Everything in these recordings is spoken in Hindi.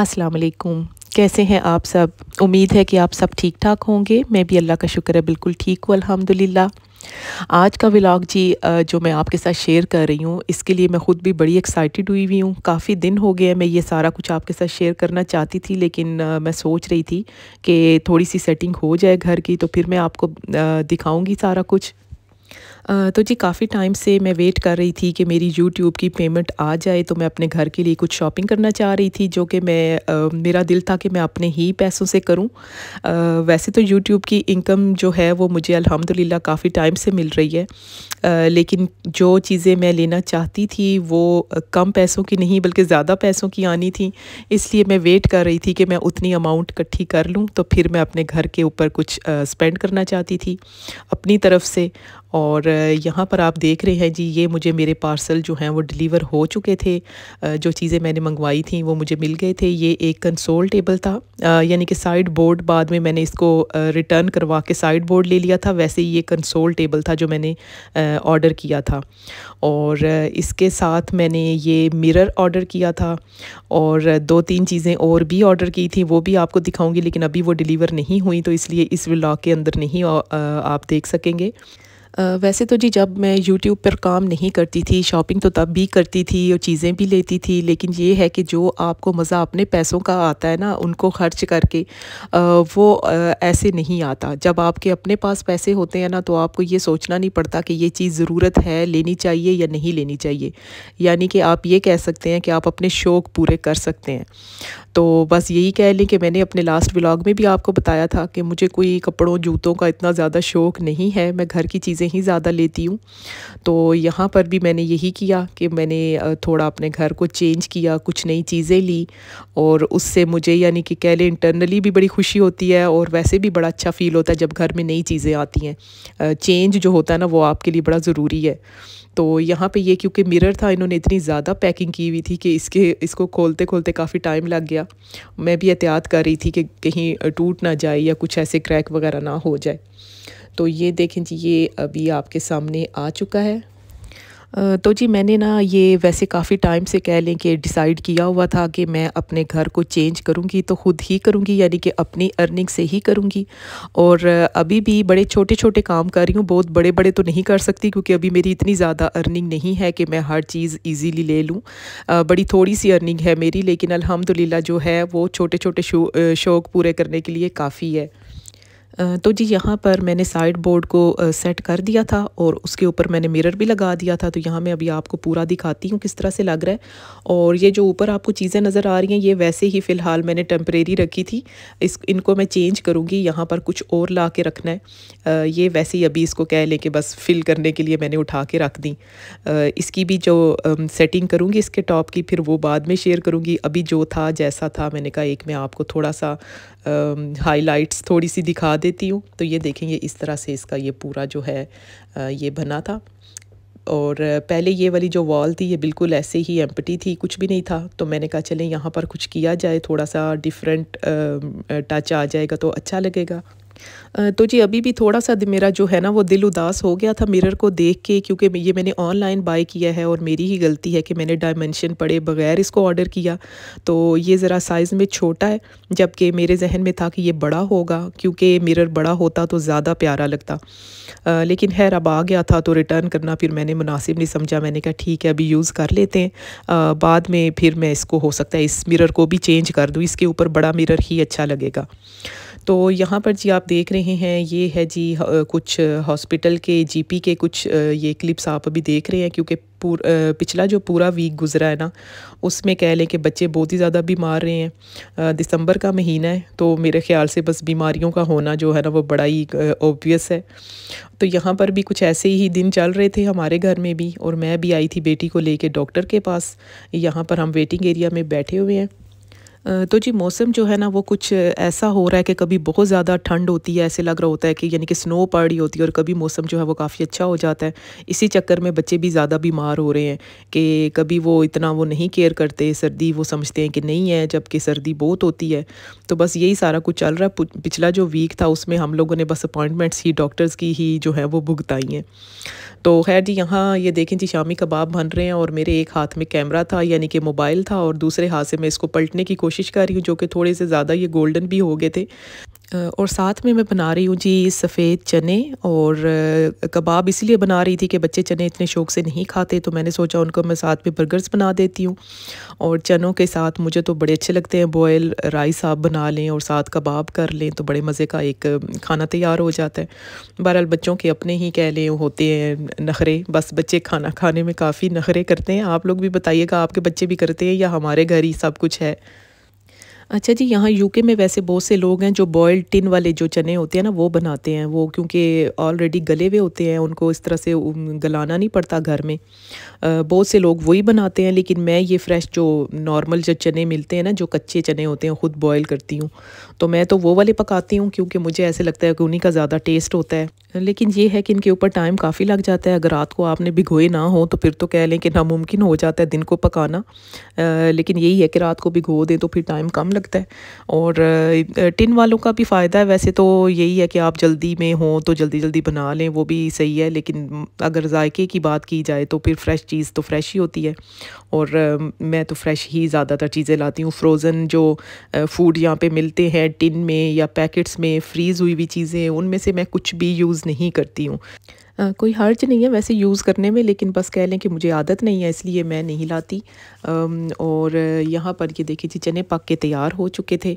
अस्सलाम वालेकुम कैसे हैं आप सब उम्मीद है कि आप सब ठीक ठाक होंगे मैं भी अल्लाह का शुक्र है बिल्कुल ठीक हूँ अल्हम्दुलिल्लाह आज का व्लॉग जी जो मैं आपके साथ शेयर कर रही हूँ इसके लिए मैं ख़ुद भी बड़ी एक्साइटेड हुई हुई हूँ काफ़ी दिन हो गए मैं ये सारा कुछ आपके साथ शेयर करना चाहती थी लेकिन मैं सोच रही थी कि थोड़ी सी सेटिंग हो जाए घर की तो फिर मैं आपको दिखाऊँगी सारा कुछ तो जी काफ़ी टाइम से मैं वेट कर रही थी कि मेरी यूट्यूब की पेमेंट आ जाए तो मैं अपने घर के लिए कुछ शॉपिंग करना चाह रही थी जो कि मैं आ, मेरा दिल था कि मैं अपने ही पैसों से करूं आ, वैसे तो यूट्यूब की इनकम जो है वो मुझे अल्हम्दुलिल्लाह काफ़ी टाइम से मिल रही है आ, लेकिन जो चीज़ें मैं लेना चाहती थी वो कम पैसों की नहीं बल्कि ज़्यादा पैसों की आनी थी इसलिए मैं वेट कर रही थी कि मैं उतनी अमाउंट इकट्ठी कर लूँ तो फिर मैं अपने घर के ऊपर कुछ स्पेंड करना चाहती थी अपनी तरफ से और यहाँ पर आप देख रहे हैं जी ये मुझे मेरे पार्सल जो हैं वो डिलीवर हो चुके थे जो चीज़ें मैंने मंगवाई थी वो मुझे मिल गए थे ये एक कंसोल टेबल था यानी कि साइड बोर्ड बाद में मैंने इसको रिटर्न करवा के साइड बोर्ड ले लिया था वैसे ही ये कंसोल टेबल था जो मैंने ऑर्डर किया था और इसके साथ मैंने ये मिरर ऑर्डर किया था और दो तीन चीज़ें और भी ऑर्डर की थी वो भी आपको दिखाऊंगी लेकिन अभी वो डिलीवर नहीं हुई तो इसलिए इस व्लॉग के अंदर नहीं आप देख सकेंगे वैसे तो जी जब मैं यूट्यूब पर काम नहीं करती थी शॉपिंग तो तब भी करती थी और चीज़ें भी लेती थी लेकिन ये है कि जो आपको मज़ा अपने पैसों का आता है ना उनको खर्च करके वो ऐसे नहीं आता जब आपके अपने पास पैसे होते हैं ना तो आपको ये सोचना नहीं पड़ता कि ये चीज़ ज़रूरत है लेनी चाहिए या नहीं लेनी चाहिए यानी कि आप ये कह सकते हैं कि आप अपने शौक़ पूरे कर सकते हैं तो बस यही कह लें कि मैंने अपने लास्ट ब्लॉग में भी आपको बताया था कि मुझे कोई कपड़ों जूतों का इतना ज़्यादा शौक़ नहीं है मैं घर की चीज़ चीज़ें ही ज़्यादा लेती हूँ तो यहाँ पर भी मैंने यही किया कि मैंने थोड़ा अपने घर को चेंज किया कुछ नई चीज़ें ली और उससे मुझे यानी कि कह लें इंटरनली भी बड़ी खुशी होती है और वैसे भी बड़ा अच्छा फ़ील होता है जब घर में नई चीज़ें आती हैं चेंज जो होता है ना वो आपके लिए बड़ा ज़रूरी है तो यहाँ पे ये क्योंकि मिरर था इन्होंने इतनी ज़्यादा पैकिंग की हुई थी कि इसके इसको खोलते खोलते काफ़ी टाइम लग गया मैं भी एहतियात कर रही थी कि कहीं टूट ना जाए या कुछ ऐसे क्रैक वगैरह ना हो जाए तो ये देखें जी ये अभी आपके सामने आ चुका है तो जी मैंने ना ये वैसे काफ़ी टाइम से कह लें कि डिसाइड किया हुआ था कि मैं अपने घर को चेंज करूँगी तो ख़ुद ही करूँगी यानी कि अपनी अर्निंग से ही करूँगी और अभी भी बड़े छोटे छोटे काम कर रही हूँ बहुत बड़े बड़े तो नहीं कर सकती क्योंकि अभी मेरी इतनी ज़्यादा अर्निंग नहीं है कि मैं हर चीज़ ईज़िली ले लूँ बड़ी थोड़ी सी अर्निंग है मेरी लेकिन अलहमदिल्ला जो है वो छोटे छोटे शौक़ पूरे करने के लिए काफ़ी है तो जी यहाँ पर मैंने साइड बोर्ड को सेट कर दिया था और उसके ऊपर मैंने मिरर भी लगा दिया था तो यहाँ मैं अभी आपको पूरा दिखाती हूँ किस तरह से लग रहा है और ये जो ऊपर आपको चीज़ें नज़र आ रही हैं ये वैसे ही फ़िलहाल मैंने टेम्परेरी रखी थी इस इनको मैं चेंज करूँगी यहाँ पर कुछ और ला के रखना है ये वैसे ही अभी इसको कह लें कि बस फिल करने के लिए मैंने उठा के रख दी इसकी भी जो सेटिंग करूँगी इसके टॉप की फिर वो बाद में शेयर करूँगी अभी जो था जैसा था मैंने कहा एक मैं आपको थोड़ा सा हाईलाइट्स थोड़ी सी दिखा दे देती हूँ तो ये ये इस तरह से इसका ये पूरा जो है ये बना था और पहले ये वाली जो वॉल थी ये बिल्कुल ऐसे ही एम्पटी थी कुछ भी नहीं था तो मैंने कहा चलें यहाँ पर कुछ किया जाए थोड़ा सा डिफरेंट टच आ जाएगा तो अच्छा लगेगा तो जी अभी भी थोड़ा सा मेरा जो है ना वो दिल उदास हो गया था मिरर को देख के क्योंकि ये मैंने ऑनलाइन बाय किया है और मेरी ही गलती है कि मैंने डायमेंशन पड़े बगैर इसको ऑर्डर किया तो ये ज़रा साइज़ में छोटा है जबकि मेरे जहन में था कि ये बड़ा होगा क्योंकि मिरर बड़ा होता तो ज़्यादा प्यारा लगता आ, लेकिन खैर अब आ गया था तो रिटर्न करना फिर मैंने मुनासिब नहीं समझा मैंने कहा ठीक है अभी यूज़ कर लेते हैं आ, बाद में फिर मैं इसको हो सकता है इस मिरर को भी चेंज कर दूँ इसके ऊपर बड़ा मिरर ही अच्छा लगेगा तो यहाँ पर जी आप देख रहे हैं ये है जी कुछ हॉस्पिटल के जीपी के कुछ ये क्लिप्स आप अभी देख रहे हैं क्योंकि पूर पिछला जो पूरा वीक गुजरा है ना उसमें कह लें कि बच्चे बहुत ही ज़्यादा बीमार रहे हैं दिसंबर का महीना है तो मेरे ख्याल से बस बीमारियों का होना जो है ना वो बड़ा ही ओबियस है तो यहाँ पर भी कुछ ऐसे ही दिन चल रहे थे हमारे घर में भी और मैं भी आई थी बेटी को ले डॉक्टर के पास यहाँ पर हम वेटिंग एरिया में बैठे हुए हैं तो जी मौसम जो है ना वो कुछ ऐसा हो रहा है कि कभी बहुत ज़्यादा ठंड होती है ऐसे लग रहा होता है कि यानी कि स्नो पड़ रही होती है और कभी मौसम जो है वो काफ़ी अच्छा हो जाता है इसी चक्कर में बच्चे भी ज़्यादा बीमार हो रहे हैं कि कभी वो इतना वो नहीं केयर करते सर्दी वो समझते हैं कि नहीं है जबकि सर्दी बहुत होती है तो बस यही सारा कुछ चल रहा है पिछला जो वीक था उसमें हम लोगों ने बस अपॉइंटमेंट्स ही डॉक्टर्स की ही जो है वो भुगताई हैं तो खैर जी यहाँ ये देखें जी शामी कबाब बन रहे हैं और मेरे एक हाथ में कैमरा था यानी कि मोबाइल था और दूसरे हाथ से मैं इसको पलटने की कोशिश कर रही हूँ जो कि थोड़े से ज़्यादा ये गोल्डन भी हो गए थे और साथ में मैं बना रही हूँ जी सफ़ेद चने और कबाब इसलिए बना रही थी कि बच्चे चने इतने शौक़ से नहीं खाते तो मैंने सोचा उनको मैं साथ में बर्गर्स बना देती हूँ और चनों के साथ मुझे तो बड़े अच्छे लगते हैं बॉयल राइस आप बना लें और साथ कबाब कर लें तो बड़े मज़े का एक खाना तैयार हो जाता है बहरहाल बच्चों के अपने ही कह लें होते हैं नखरे बस बच्चे खाना खाने में काफ़ी नखरे करते हैं आप लोग भी बताइएगा आपके बच्चे भी करते हैं या हमारे घर ही सब कुछ है अच्छा जी यहाँ यूके में वैसे बहुत से लोग हैं जो बॉयल्ड टिन वाले जो चने होते हैं ना वो बनाते हैं वो क्योंकि ऑलरेडी गले हुए होते हैं उनको इस तरह से गलाना नहीं पड़ता घर में बहुत से लोग वही बनाते हैं लेकिन मैं ये फ्रेश जो नॉर्मल जो चने मिलते हैं ना जो कच्चे चने होते हैं ख़ुद बॉयल करती हूँ तो मैं तो वो वाले पकाती हूँ क्योंकि मुझे ऐसे लगता है कि उन्हीं का ज़्यादा टेस्ट होता है लेकिन ये है कि इनके ऊपर टाइम काफ़ी लग जाता है अगर रात को आपने भिगोए ना हो तो फिर तो कह लें कि नामुमकिन हो जाता है दिन को पकाना आ, लेकिन यही है कि रात को भिगो दें तो फिर टाइम कम लगता है और टिन वालों का भी फ़ायदा है वैसे तो यही है कि आप जल्दी में हों तो जल्दी जल्दी बना लें वो भी सही है लेकिन अगर जायके की बात की जाए तो फिर फ़्रेश चीज़ तो फ्रेश ही होती है और मैं तो फ़्रेश ही ज़्यादातर चीज़ें लाती हूँ फ्रोज़न जो फ़ूड यहाँ पर मिलते हैं टिन में या पैकेट्स में फ्रीज़ हुई हुई चीज़ें उनमें से मैं कुछ भी यूज़ यूज़ नहीं करती हूँ कोई हर्ज नहीं है वैसे यूज़ करने में लेकिन बस कह लें कि मुझे आदत नहीं है इसलिए मैं नहीं लाती और यहाँ पर ये देखिए जी चने पक के तैयार हो चुके थे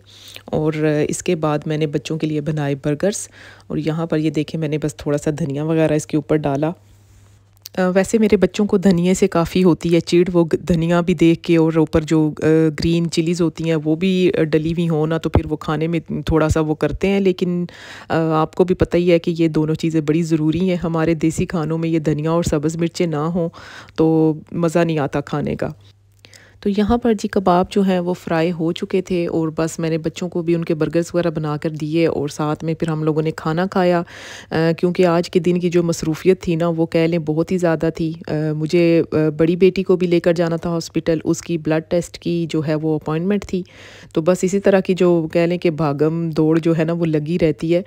और इसके बाद मैंने बच्चों के लिए बनाए बर्गर्स और यहाँ पर ये देखे मैंने बस थोड़ा सा धनिया वगैरह इसके ऊपर डाला वैसे मेरे बच्चों को धनिए से काफ़ी होती है चीड़ वो धनिया भी देख के और ऊपर जो ग्रीन चिलीज़ होती हैं वो भी डली हुई हो ना तो फिर वो खाने में थोड़ा सा वो करते हैं लेकिन आपको भी पता ही है कि ये दोनों चीज़ें बड़ी ज़रूरी हैं हमारे देसी खानों में ये धनिया और सब्ज़ मिर्चें ना हों तो मज़ा नहीं आता खाने का तो यहाँ पर जी कबाब जो हैं वो फ्राई हो चुके थे और बस मैंने बच्चों को भी उनके बर्गर्स वगैरह बना कर दिए और साथ में फिर हम लोगों ने खाना खाया क्योंकि आज के दिन की जो मसरूफियत थी ना वो कह लें बहुत ही ज़्यादा थी आ, मुझे बड़ी बेटी को भी लेकर जाना था हॉस्पिटल उसकी ब्लड टेस्ट की जो है वो अपॉइंटमेंट थी तो बस इसी तरह की जो कह लें कि भागम दौड़ जो है ना वो लगी रहती है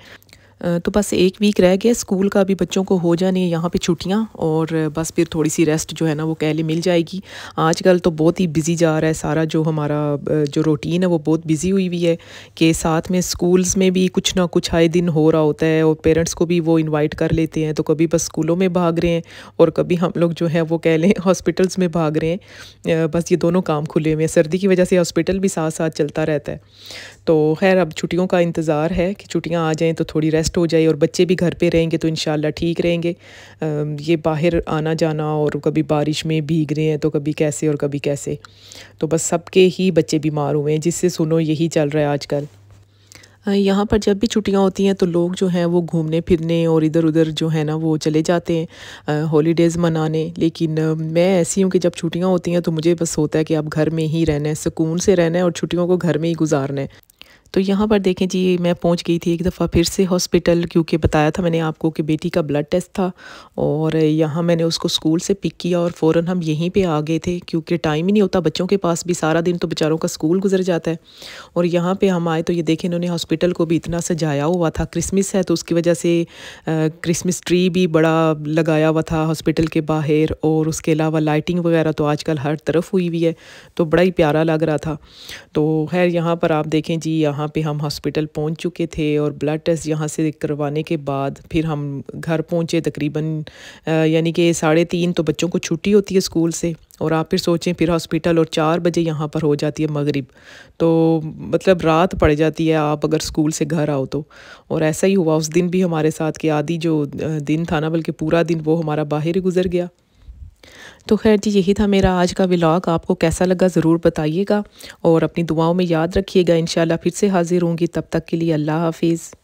तो बस एक वीक रह गया स्कूल का अभी बच्चों को हो जाने यहाँ पे छुट्टियाँ और बस फिर थोड़ी सी रेस्ट जो है ना वो कह ले मिल जाएगी आजकल तो बहुत ही बिज़ी जा रहा है सारा जो हमारा जो रूटीन है वो बहुत बिज़ी हुई हुई है कि साथ में स्कूल्स में भी कुछ ना कुछ आए दिन हो रहा होता है और पेरेंट्स को भी वो इन्वाइट कर लेते हैं तो कभी बस स्कूलों में भाग रहे हैं और कभी हम लोग जो है वो कह लें हॉस्पिटल्स में भाग रहे हैं बस ये दोनों काम खुले हुए हैं सर्दी की वजह से हॉस्पिटल भी साथ साथ चलता रहता है तो खैर अब छुट्टियों का इंतज़ार है कि छुट्टियाँ आ जाएँ तो थोड़ी रेस्ट रेस्ट हो जाए और बच्चे भी घर पे रहेंगे तो इन ठीक रहेंगे ये बाहर आना जाना और कभी बारिश में भीग रहे हैं तो कभी कैसे और कभी कैसे तो बस सबके ही बच्चे बीमार हुए हैं जिससे सुनो यही चल रहा है आजकल यहाँ पर जब भी छुट्टियाँ होती हैं तो लोग जो हैं वो घूमने फिरने और इधर उधर जो है ना वो चले जाते हैं हॉलीडेज़ मनाने लेकिन मैं ऐसी हूँ कि जब छुट्टियाँ होती हैं तो मुझे बस होता है कि आप घर में ही रहना है सुकून से रहना है और छुट्टियों को घर में ही गुजारना है तो यहाँ पर देखें जी मैं पहुँच गई थी एक दफ़ा फिर से हॉस्पिटल क्योंकि बताया था मैंने आपको कि बेटी का ब्लड टेस्ट था और यहाँ मैंने उसको स्कूल से पिक किया और फ़ौर हम यहीं पर आ गए थे क्योंकि टाइम ही नहीं होता बच्चों के पास भी सारा दिन तो बेचारों का स्कूल गुजर जाता है और यहाँ पर हम आए तो ये देखें इन्होंने हॉस्पिटल को भी इतना सजाया हुआ था क्रिसमस है तो उसकी वजह से क्रिसमस ट्री भी बड़ा लगाया हुआ था हॉस्पिटल के बाहर और उसके अलावा लाइटिंग वगैरह तो आजकल हर तरफ हुई हुई है तो बड़ा ही प्यारा लग रहा था तो खैर यहाँ पर आप देखें जी यहाँ यहाँ पे हम हॉस्पिटल पहुँच चुके थे और ब्लड टेस्ट यहाँ से करवाने के बाद फिर हम घर पहुँचे तकरीबन यानी कि साढ़े तीन तो बच्चों को छुट्टी होती है स्कूल से और आप फिर सोचें फिर हॉस्पिटल और चार बजे यहाँ पर हो जाती है मगरिब तो मतलब रात पड़ जाती है आप अगर स्कूल से घर आओ तो और ऐसा ही हुआ उस दिन भी हमारे साथ के आदि जो दिन था ना बल्कि पूरा दिन वो हमारा बाहर ही गुजर गया तो खैर जी यही था मेरा आज का व्लॉग आपको कैसा लगा ज़रूर बताइएगा और अपनी दुआओं में याद रखिएगा इन फिर से हाज़िर होंगी तब तक के लिए अल्लाह हाफिज़